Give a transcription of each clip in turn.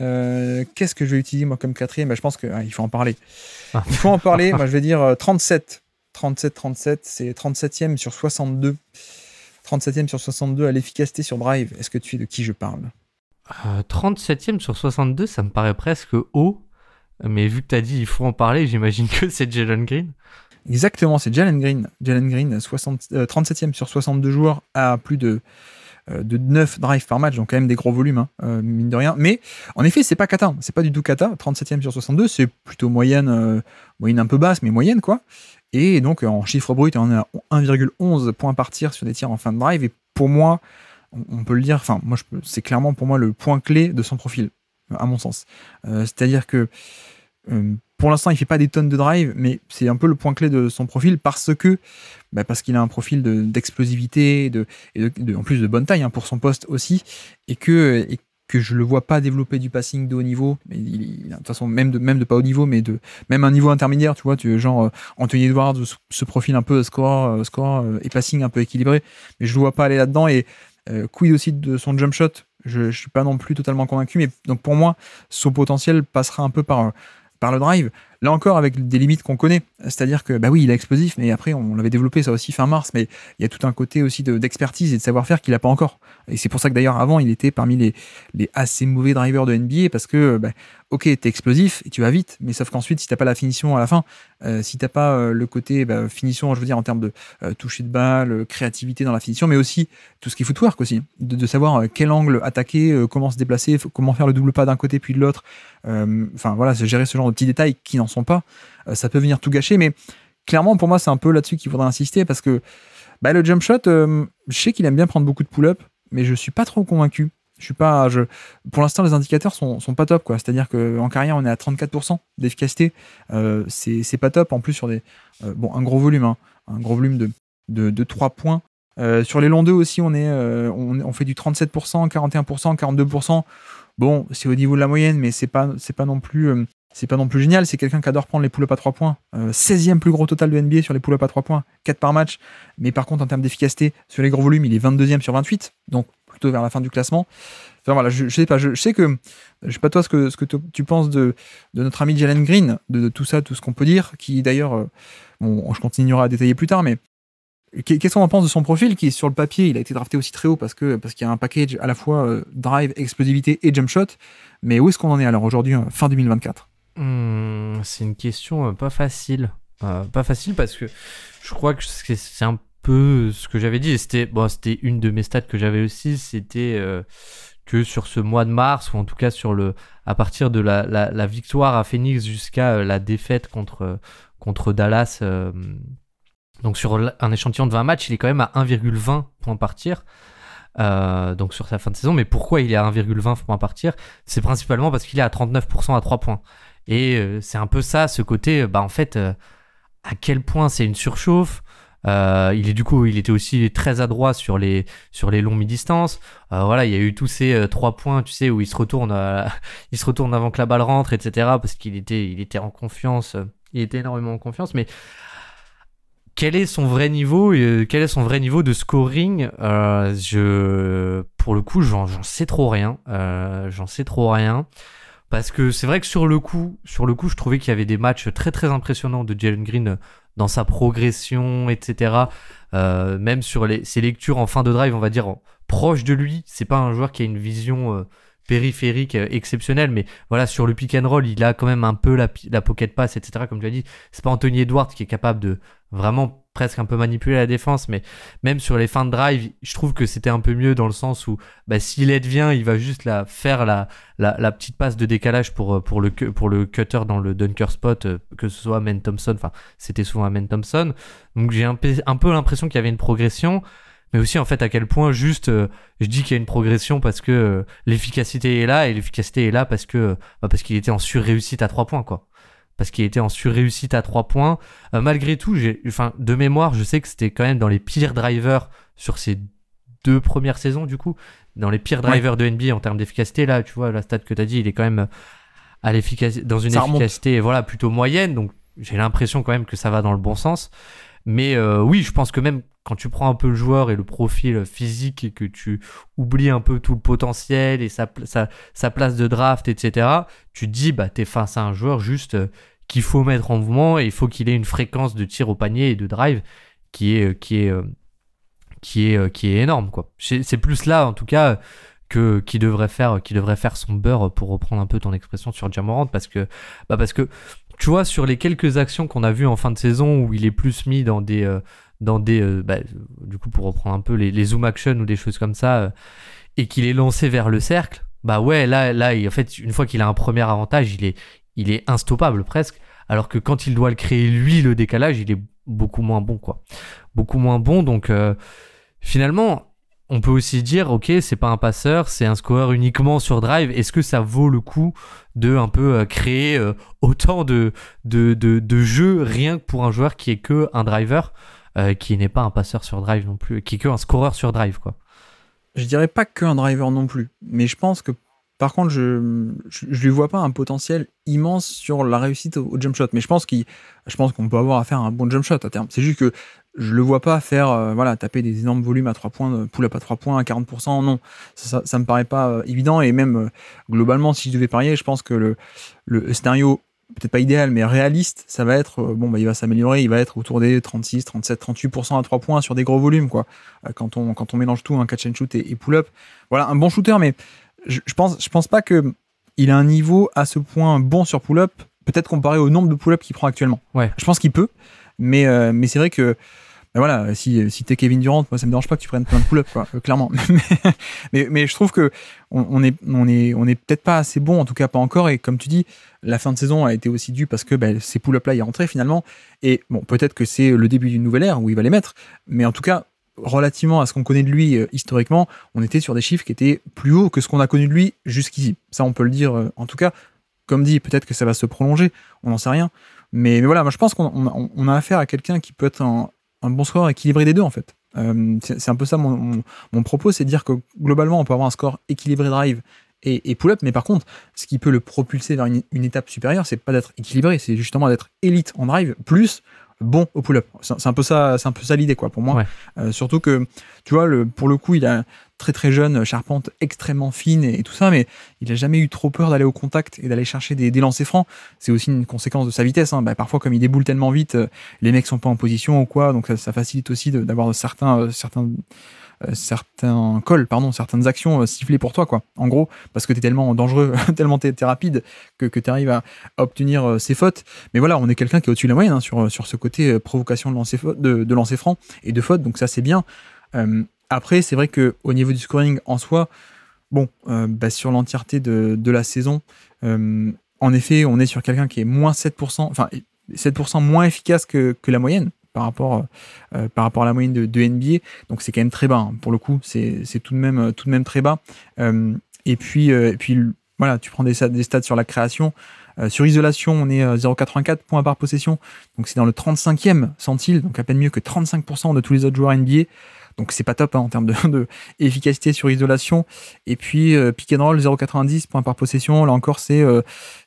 Euh, qu'est-ce que je vais utiliser moi comme quatrième bah, Je pense qu'il faut en hein, parler. Il faut en parler. Ah. moi, je vais dire 37. 37, 37. C'est 37e sur 62. 37e sur 62 à l'efficacité sur Drive. Est-ce que tu es de qui je parle 37e euh, sur 62, ça me paraît presque haut. Mais vu que tu as dit il faut en parler, j'imagine que c'est Jalen Green. Exactement, c'est Jalen Green. Jalen Green, 60, 37e euh, sur 62 joueurs à plus de euh, de 9 drives par match, donc quand même des gros volumes, hein, euh, mine de rien. Mais en effet, c'est pas Kata, hein. c'est pas du tout Kata, 37e sur 62, c'est plutôt moyenne, euh, moyenne un peu basse, mais moyenne quoi. Et donc en chiffre brut, on a à 1,11 points par tir sur des tirs en fin de drive. Et pour moi, on, peut le dire, enfin moi c'est clairement pour moi le point clé de son profil, à mon sens. C'est-à-dire que pour l'instant, il fait pas des tonnes de drive, mais c'est un peu le point clé de son profil parce que bah, parce qu'il a un profil d'explosivité de, de, en plus de bonne taille hein, pour son poste aussi, et que, et que je le vois pas développer du passing de haut niveau, mais il, de toute façon même de même de pas haut niveau, mais de même un niveau intermédiaire, tu vois, tu genre euh, Anthony Edwards ce profil un peu score euh, score euh, et passing un peu équilibré, mais je le vois pas aller là-dedans et euh, quid aussi de son jump shot, je, ne suis pas non plus totalement convaincu, mais donc pour moi son potentiel passera un peu par par le drive. Là encore, avec des limites qu'on connaît. C'est-à-dire que, bah oui, il est explosif, mais après, on l'avait développé ça aussi fin mars, mais il y a tout un côté aussi d'expertise et de savoir-faire qu'il n'a pas encore. Et c'est pour ça que d'ailleurs, avant, il était parmi les, les assez mauvais drivers de NBA parce que, bah, ok, t'es explosif et tu vas vite, mais sauf qu'ensuite, si t'as pas la finition à la fin, si euh, si t'as pas euh, le côté bah, finition, je veux dire, en termes de euh, toucher de balle, créativité dans la finition, mais aussi tout ce qui est footwork aussi, de, savoir quel angle attaquer, comment se déplacer, comment faire le double pas d'un côté puis de l'autre. Enfin, voilà, gérer ce genre de petits détails qui n'en sont pas, euh, ça peut venir tout gâcher. Mais clairement, pour moi, c'est un peu là-dessus qu'il faudrait insister parce que bah, le jump shot, euh, je sais qu'il aime bien prendre beaucoup de pull-up, mais je suis pas trop convaincu. Je suis pas, je, pour l'instant, les indicateurs sont, sont pas top. quoi. C'est-à-dire qu'en carrière, on est à 34% d'efficacité. Euh, c'est pas top. En plus, sur des, bon, un gros volume, hein. un gros volume de, de, de 3 points. sur les longs 2 aussi, on, est, on, on, fait du 37%, 41%, 42%. Bon, c'est au niveau de la moyenne, mais c'est pas, pas non plus c'est pas non plus génial. C'est quelqu'un qui adore prendre les pull à 3 points. 16e euh, plus gros total de NBA sur les pull à 3 points, 4 par match. Mais par contre, en termes d'efficacité, sur les gros volumes, il est 22e sur 28, donc plutôt vers la fin du classement. Enfin voilà, je, sais pas, je, sais que je sais pas toi ce que, ce que tu penses de, de notre ami Jalen Green, de, tout ça, tout ce qu'on peut dire, qui d'ailleurs, euh, bon, je continuerai à détailler plus tard, mais Qu'est-ce qu'on en pense de son profil qui sur le papier, il a été drafté aussi très haut parce que parce qu'il y a un package à la fois euh, drive, explosivité et jump shot. Mais où est-ce qu'on en est alors aujourd'hui, fin 2024 Hmm, c'est une question euh, pas facile. Euh, pas facile parce que je crois que c'est un peu ce que j'avais dit. C'était bon, c'était une de mes stats que j'avais aussi. C'était euh, que sur ce mois de mars ou en tout cas sur le à partir de la, victoire à Phoenix jusqu'à la défaite contre contre Dallas. donc sur un échantillon de 20 matchs, il est quand même à 1,20 points par partir donc sur sa fin de saison, mais pourquoi il est à 1,20 points à partir C'est principalement parce qu'il est à 39% à 3 points. Et euh, c'est un peu ça, ce côté, euh, bah en fait, euh, à quel point c'est une surchauffe. il est du coup, il était aussi très adroit sur les sur les longues mi-distances. voilà, il y a eu tous ces trois points, tu sais, où il se retourne, il se retourne avant que la balle rentre, etc. Parce qu'il était, il était en confiance, il était énormément en confiance. Mais quel est son vrai niveau Quel est son vrai niveau de scoring Je, pour le coup, j'en sais trop rien. j'en sais trop rien. Parce que c'est vrai que sur le coup, sur le coup, je trouvais qu'il y avait des matchs très très impressionnants de Jalen Green euh, dans sa progression, etc. Euh, même sur les, ses lectures en fin de drive, on va dire proche de lui. C'est pas un joueur qui a une vision euh, périphérique exceptionnelle, mais voilà sur le pick and roll, il a quand même un peu la, la pocket pass, etc. Comme tu as dit, c'est pas Anthony Edwards qui est capable de vraiment presque un peu manipuler la défense, mais même sur les fins de drive, je trouve que c'était un peu mieux dans le sens où bah, si l'aide vient, il va juste la, faire la, petite passe de décalage euh, pour, le, cutter dans le dunker spot, euh, que ce soit Amen Thompson, enfin c'était souvent Amen Thompson. Donc j'ai un, peu l'impression qu'il y avait une progression mais aussi en fait à quel point juste euh, je dis qu'il y a une progression parce que l'efficacité est là et l'efficacité est là parce que bah, parce qu'il était en surréussite à trois points quoi parce qu'il était en surréussite à 3 points. Euh, malgré tout, j'ai, enfin, de mémoire, je sais que c'était quand même dans les pires drivers sur ces deux premières saisons, du coup, dans les pires drivers de NBA en termes d'efficacité. Là, tu vois, la stat que tu as dit, il est quand même euh, à l'efficacité, dans une efficacité voilà, plutôt moyenne, donc j'ai l'impression quand même que ça va dans le bon sens. Mais euh, oui, je pense que même quand tu prends un peu le joueur et le profil physique et que tu oublies un peu tout le potentiel et sa, sa, sa place de draft, etc., tu te dis, bah, t'es face à un joueur juste qu'il faut mettre en mouvement et il faut qu'il ait une fréquence de tir au panier et de drive qui est, euh, qui est, euh, qui est, euh, qui est énorme. Quoi. C'est, plus là, en tout cas, que, qui, devrait faire, qui devrait faire son beurre, pour reprendre un peu ton expression sur Jamorant, parce que, bah parce que tu vois, sur les quelques actions qu'on a vues en fin de saison où il est plus mis dans des. dans des bah, du coup, pour reprendre un peu les, zoom action ou des choses comme ça, et qu'il est lancé vers le cercle, bah ouais, là, là, en fait, une fois qu'il a un premier avantage, il est, il est instoppable presque, alors que quand il doit le créer lui, le décalage, il est beaucoup moins bon, quoi. Beaucoup moins bon, donc euh, finalement, on peut aussi dire, ok, c'est pas un passeur, c'est un scoreur uniquement sur drive. Est-ce que ça vaut le coup de un peu euh, créer euh, autant de, de, de, de jeux rien que pour un joueur qui est que un driver, qui n'est pas un passeur sur drive non plus, qui est que un scoreur sur drive, quoi. Je dirais pas que un driver non plus, mais je pense que par contre, je, ne lui vois pas un potentiel immense sur la réussite au, jump shot. Mais je pense je qu'on peut avoir à faire un bon jump shot à terme. C'est juste que je le vois pas faire, euh, voilà, taper des énormes volumes à 3 points, euh, pull-up à 3 points, à 40%. Non, ça, ne me paraît pas euh, évident. Et même globalement, si je devais parier, je pense que le, le scénario peut-être pas idéal, mais réaliste, ça va être, bon, bah, il va s'améliorer, il va être autour des 36, 37, 38% à 3 points sur des gros volumes, quoi. Quand on, quand on mélange tout, un hein, catch and shoot et, et pull-up. Voilà, un bon shooter, mais je, pense, je pense pas que il a un niveau à ce point bon sur pull-up, peut-être comparé au nombre de pull-up qu'il prend actuellement. Je pense qu'il peut, mais, euh, c'est vrai que ben voilà, si, si t'es Kevin Durant, moi ça me dérange pas que tu prennes plein de pull-up, euh, clairement. Mais, je trouve que on, est, peut-être pas assez bon, en tout cas pas encore. Et comme tu dis, la fin de saison a été aussi due parce que ben, ces pull-up là, il est rentré finalement. Et bon, peut-être que c'est le début d'une nouvelle ère où il va les mettre. Mais en tout cas, relativement à ce qu'on connaît de lui euh, historiquement, on était sur des chiffres qui étaient plus hauts que ce qu'on a connu de lui jusqu'ici. Ça, on peut le dire. Euh, en tout cas, comme dit, peut-être que ça va se prolonger. On n'en sait rien. Mais, voilà, moi, je pense qu'on a affaire à quelqu'un qui peut être un, bon score équilibré des deux, en fait. Euh, c'est un peu ça mon, propos, c'est de dire que globalement, on peut avoir un score équilibré drive et, pull-up. Mais par contre, ce qui peut le propulser vers une, une étape supérieure, c'est pas d'être équilibré, c'est justement d'être élite en drive, plus bon au pull-up. C'est un peu ça, c'est un peu ça l'idée quoi pour moi. Euh, surtout que tu vois le, pour le coup il a très très jeune, euh, charpente extrêmement fine et, tout ça, mais il a jamais eu trop peur d'aller au contact et d'aller chercher des, lancers francs. C'est aussi une conséquence de sa vitesse. Hein. Bah, parfois comme il déboule tellement vite, euh, les mecs sont pas en position ou quoi, donc ça, facilite aussi d'avoir certains certains euh, certains calls, pardon, certaines actions euh, sifflées pour toi, quoi. En gros, parce que tu es tellement dangereux, tellement tu rapide que, que tu arrives à, obtenir euh, ces fautes. Mais voilà, on est quelqu'un qui est au-dessus de la moyenne hein, sur, sur ce côté provocation de lancer, de, de lancer franc et de fautes, donc ça c'est bien. après, c'est vrai que au niveau du scoring en soi, bon, bah, sur l'entièreté de, la saison, en effet, on est sur quelqu'un qui est moins 7%, enfin 7% moins efficace que, la moyenne par rapport, euh, euh, par rapport à la moyenne de, de NBA. Donc c'est quand même très bas. Hein. Pour le coup, c'est tout, de même, euh, tout de même très bas. et puis, et puis voilà, tu prends des, stats sur la création. sur isolation, on est 0,84 points par possession. Donc c'est dans le 35e centile, donc à peine mieux que 35% de tous les autres joueurs NBA. Donc c'est pas top hein, en termes de, de, efficacité sur isolation. Et puis pick and roll 0,90 points par possession. Là encore c'est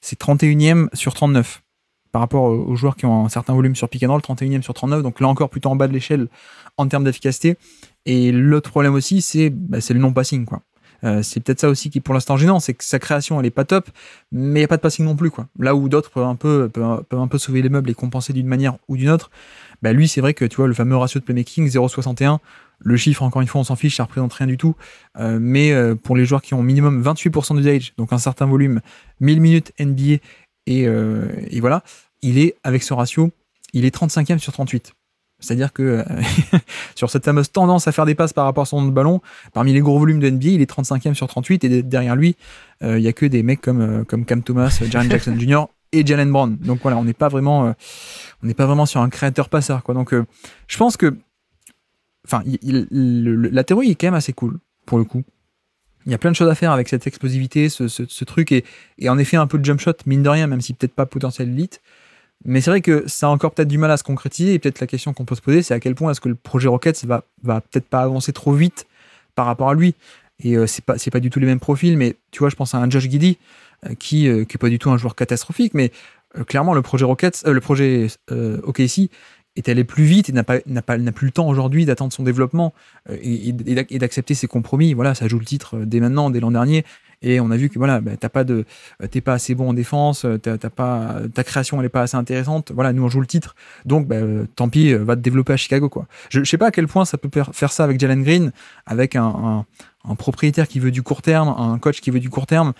31e sur 39 par rapport aux joueurs qui ont un certain volume sur pick and roll, 31e sur 39, donc là encore plutôt en bas de l'échelle en termes d'efficacité. Et l'autre problème aussi, c'est bah, le non-passing. quoi. Euh, c'est peut-être ça aussi qui pour l'instant gênant, c'est que sa création elle est pas top, mais il n'y a pas de passing non plus. quoi. Là où d'autres peuvent un, peu, un peu sauver les meubles et compenser d'une manière ou d'une autre, bah lui c'est vrai que tu vois le fameux ratio de playmaking 0,61, le chiffre encore une fois on s'en fiche, ça représente rien du tout, euh, mais euh, pour les joueurs qui ont minimum 28% d'usage, donc un certain volume, 1000 minutes NBA euh, et, voilà, il est, avec ce ratio, il est 35e sur 38. C'est-à-dire que euh, sur cette fameuse tendance à faire des passes par rapport à son ballon, parmi les gros volumes de NBA, il est 35e sur 38. Et derrière lui, euh, il n'y a que des mecs comme, comme Cam Thomas, Jaren Jackson Jr. et Jalen Brown. Donc voilà, on n'est pas vraiment, pas vraiment sur un créateur passeur. Donc je pense que, enfin, la théorie est quand même assez cool pour le coup. Il y a plein de choses à faire avec cette explosivité, ce, ce, truc, et, et, en effet un peu de jump shot, mine de rien, même si peut-être pas potentiel elite. Mais c'est vrai que ça a encore peut-être du mal à se concrétiser, et peut-être la question qu'on peut se poser, c'est à quel point est-ce que le projet Rockets va, va peut-être pas avancer trop vite par rapport à lui. Et ce euh, c'est pas, pas du tout les mêmes profils, mais tu vois, je pense à un Josh Giddy, euh, qui, n'est euh, qui est pas du tout un joueur catastrophique, mais clairement, le projet Rockets, le projet OKC, est allé plus vite et n'a pas, n'a plus le temps aujourd'hui d'attendre son développement euh, et, d'accepter ses compromis. Voilà, ça joue le titre euh, dès maintenant, dès l'an dernier. Et on a vu que voilà, bah, t'as pas de, euh, t'es pas assez bon en défense, t'as, pas, ta création elle est pas assez intéressante. Voilà, nous on joue le titre, donc bah, tant pis, va te développer à Chicago quoi. Je, sais pas à quel point ça peut faire ça avec Jalen Green, avec un, un, un propriétaire qui veut du court terme, un coach qui veut du court terme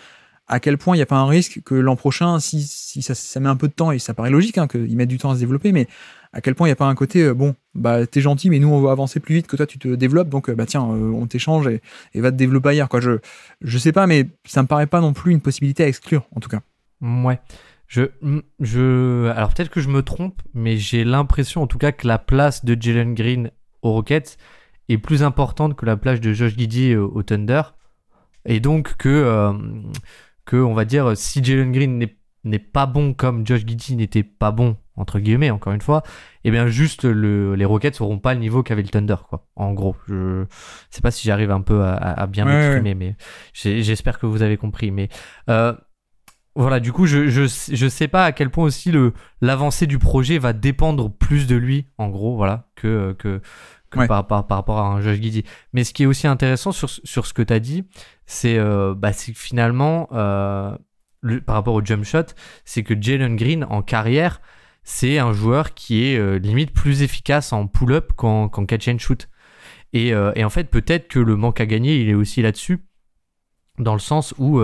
à quel point il n'y a pas un risque que l'an prochain, si, ça, ça, met un peu de temps, et ça paraît logique hein, qu'ils mettent du temps à se développer, mais à quel point il n'y a pas un côté, euh, bon, bah t'es gentil, mais nous on va avancer plus vite que toi tu te développes, donc euh, bah tiens, euh, on t'échange et, va te développer ailleurs. Quoi. Je, ne sais pas, mais ça me paraît pas non plus une possibilité à exclure, en tout cas. Ouais. Je, je, alors peut-être que je me trompe, mais j'ai l'impression en tout cas que la place de Jalen Green aux Rockets est plus importante que la place de Josh Giddy au Thunder. Et donc que, que, on va dire, si Jalen Green n'est pas bon comme Josh Giddy n'était pas bon, entre guillemets, encore une fois, et eh bien, juste les Rockets n'auront pas le niveau qu'avait le Thunder, quoi. En gros, je sais pas si j'arrive un peu à, bien m'exprimer, mais j'espère que vous avez compris. Mais euh, voilà, du coup, je, ne sais pas à quel point aussi l'avancée du projet va dépendre plus de lui, en gros, voilà, que, que, par, rapport à un Josh Giddy. Mais ce qui est aussi intéressant sur, ce que tu as dit, euh, bah, c'est que finalement, euh, par rapport au jump shot, c'est que Jalen Green en carrière, c'est un joueur qui est euh, limite plus efficace en pull-up qu'en catch and shoot. Et, en fait, peut-être que le manque à gagner, il est aussi là-dessus, dans le sens où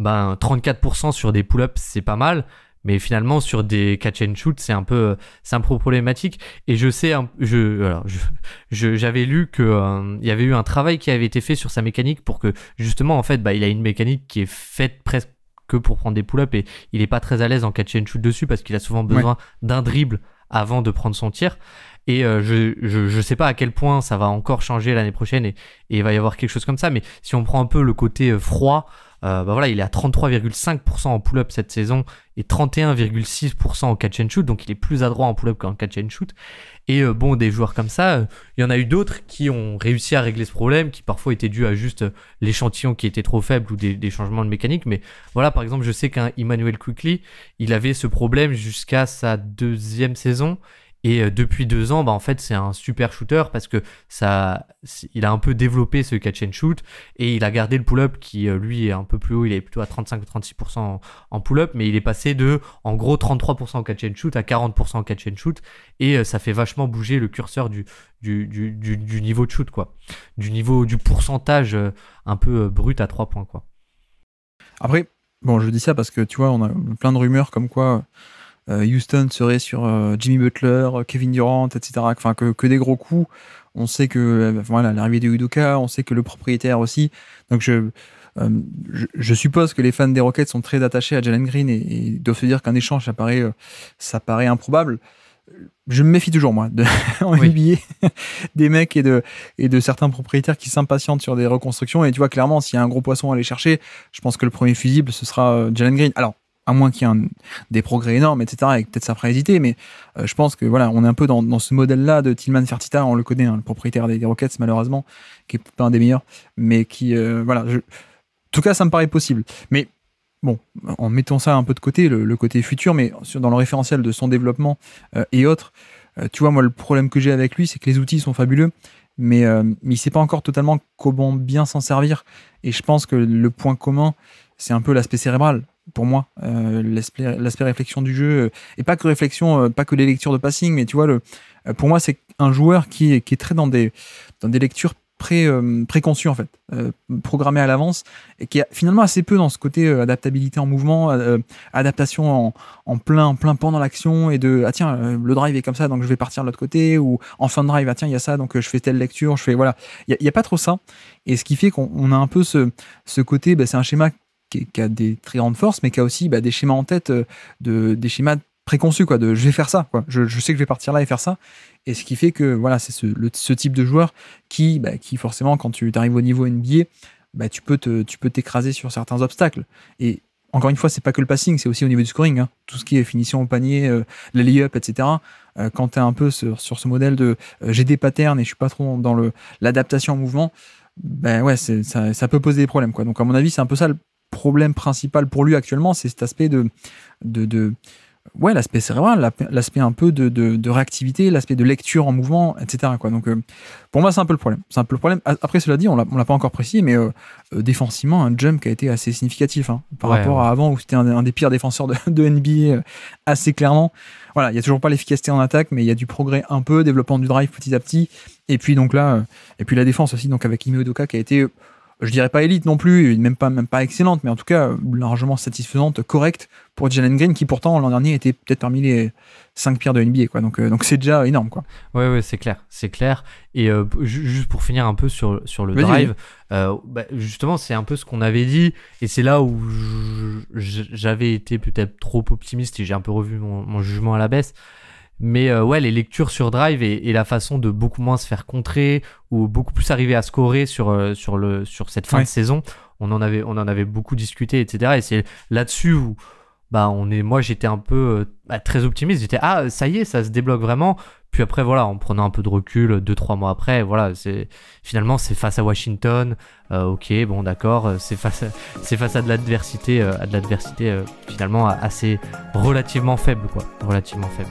ben, 34% sur des pull up c'est pas mal, mais finalement, sur des catch and shoot, c'est un peu, c'est un peu problématique. Et je sais, je, je, j'avais lu que euh, il y avait eu un travail qui avait été fait sur sa mécanique pour que justement, en fait, bah, il a une mécanique qui est faite presque que pour prendre des pull-ups et il est pas très à l'aise en catch and shoot dessus parce qu'il a souvent besoin d'un dribble avant de prendre son tir. Et euh, je, je, sais pas à quel point ça va encore changer l'année prochaine et, il va y avoir quelque chose comme ça. Mais si on prend un peu le côté euh, froid, euh, bah voilà, il est à 33,5% en pull-up cette saison et 31,6% en catch and shoot. Donc il est plus adroit en pull-up qu'en catch and shoot. Et bon, des joueurs comme ça, il y en a eu d'autres qui ont réussi à régler ce problème, qui parfois étaient dus à juste l'échantillon qui était trop faible ou des, changements de mécanique. Mais voilà, par exemple, je sais qu'un Emmanuel Quickly, il avait ce problème jusqu'à sa deuxième saison. Et euh, depuis deux ans, bah, en fait, c'est un super shooter parce que ça, il a un peu développé ce catch and shoot et il a gardé le pull-up qui, euh, lui, est un peu plus haut. Il est plutôt à 35-36% en, pull-up, mais il est passé de, en gros, 33% en catch and shoot à 40% en catch and shoot. Et euh, ça fait vachement bouger le curseur du, du, niveau de shoot, quoi. Du niveau, du pourcentage un peu brut à 3 points, quoi. Après, bon, je dis ça parce que tu vois, on a plein de rumeurs comme quoi euh, Houston serait sur euh, Jimmy Butler, euh, Kevin Durant, etc. Enfin, que, que des gros coups. On sait que voilà l'arrivée de Udoka, on sait que le propriétaire aussi. Donc je, je, suppose que les fans des Rockets sont très attachés à Jalen Green et, doivent se dire qu'un échange ça paraît, ça paraît improbable. Je me méfie toujours, moi, de, des mecs et de, et de certains propriétaires qui s'impatientent sur des reconstructions. Et tu vois, clairement, s'il y a un gros poisson à aller chercher, je pense que le premier fusible, ce sera Jalen Green. Alors, à moins qu'il y ait des progrès énormes, etc., avec peut-être sa fera mais euh, je pense que voilà, on est un peu dans, ce modèle-là de Tillman Fertita, on le connaît, hein, le propriétaire des, Rockets, malheureusement, qui est pas un des meilleurs, mais qui, euh, voilà, en tout cas, ça me paraît possible. Mais bon, en mettant ça un peu de côté, le, côté futur, mais dans le référentiel de son développement euh, et autres, tu vois, moi, le problème que j'ai avec lui, c'est que les outils sont fabuleux, mais, mais, il sait pas encore totalement comment bien s'en servir. Et je pense que le point commun, c'est un peu l'aspect cérébral pour moi euh, l'aspect réflexion du jeu euh, et pas que réflexion euh, pas que les lectures de passing mais tu vois le pour moi c'est un joueur qui, qui est très dans des dans des lectures préconçues en fait programmées à l'avance et qui a finalement assez peu dans ce côté adaptabilité en mouvement adaptation en, plein plein pendant l'action et de ah tiens le drive est comme ça donc je vais partir de l'autre côté ou en fin de drive ah tiens il y a ça donc je fais telle lecture je fais voilà il y, a pas trop ça et ce qui fait qu'on a un peu ce ce côté bah, c'est un schéma qui, a des très grandes forces, mais qui a aussi bah, des schémas en tête, euh, de, des schémas préconçus, quoi, de je vais faire ça, quoi. Je, sais que je vais partir là et faire ça. Et ce qui fait que voilà, c'est ce, type de joueur qui, bah, qui forcément, quand tu arrives au niveau NBA, bah, tu peux te, tu peux t'écraser sur certains obstacles. Et encore une fois, c'est pas que le passing, c'est aussi au niveau du scoring. Hein. Tout ce qui est finition au panier, la euh, les lay-up, etc. Euh, quand tu es un peu sur, ce modèle de j'ai des patterns et je suis pas trop dans le l'adaptation au mouvement, ben ouais, ça, ça, peut poser des problèmes. Quoi. Donc, à mon avis, c'est un peu ça le problème principal pour lui actuellement, c'est cet aspect de, de, ouais, l'aspect cérébral, l'aspect un peu de, réactivité, l'aspect de lecture en mouvement, etc. Quoi. Donc, euh, pour moi, c'est un peu le problème. C'est un peu le problème. Après, cela dit, on ne l'a pas encore précisé, mais euh, euh, défensivement, un jump qui a été assez significatif hein, par rapport à avant où c'était un, des pires défenseurs de, NBA assez clairement. Voilà, il n'y a toujours pas l'efficacité en attaque, mais il y a du progrès un peu, développement du drive petit à petit. Et puis, donc là, et puis la défense aussi, donc avec Ime Udoka qui a été je dirais pas élite non plus, même pas, même pas excellente, mais en tout cas largement satisfaisante, correcte pour Jalen Green, qui pourtant l'an dernier était peut-être parmi les 5 pires de NBA. Quoi. Donc euh, donc c'est déjà énorme. Quoi. Ouais, ouais c'est clair. C'est clair. Et euh, juste pour finir un peu sur, sur le drive, euh, bah, justement, c'est un peu ce qu'on avait dit, et c'est là où j'avais été peut-être trop optimiste et j'ai un peu revu mon jugement à la baisse. Mais euh, ouais, les lectures sur drive et, la façon de beaucoup moins se faire contrer ou beaucoup plus arriver à scorer sur, euh, sur, le, sur cette fin de saison, on en, avait, on en avait beaucoup discuté, etc. Et c'est là-dessus où bah, on est, moi j'étais un peu euh, bah, très optimiste. J'étais, ah, ça y est, ça se débloque vraiment. Puis après, voilà, en prenant un peu de recul, 2-3 mois après, voilà, c'est finalement c'est face à Washington. ok, bon, d'accord, c'est face, face à de l'adversité, à de l'adversité finalement assez relativement faible, quoi, relativement faible.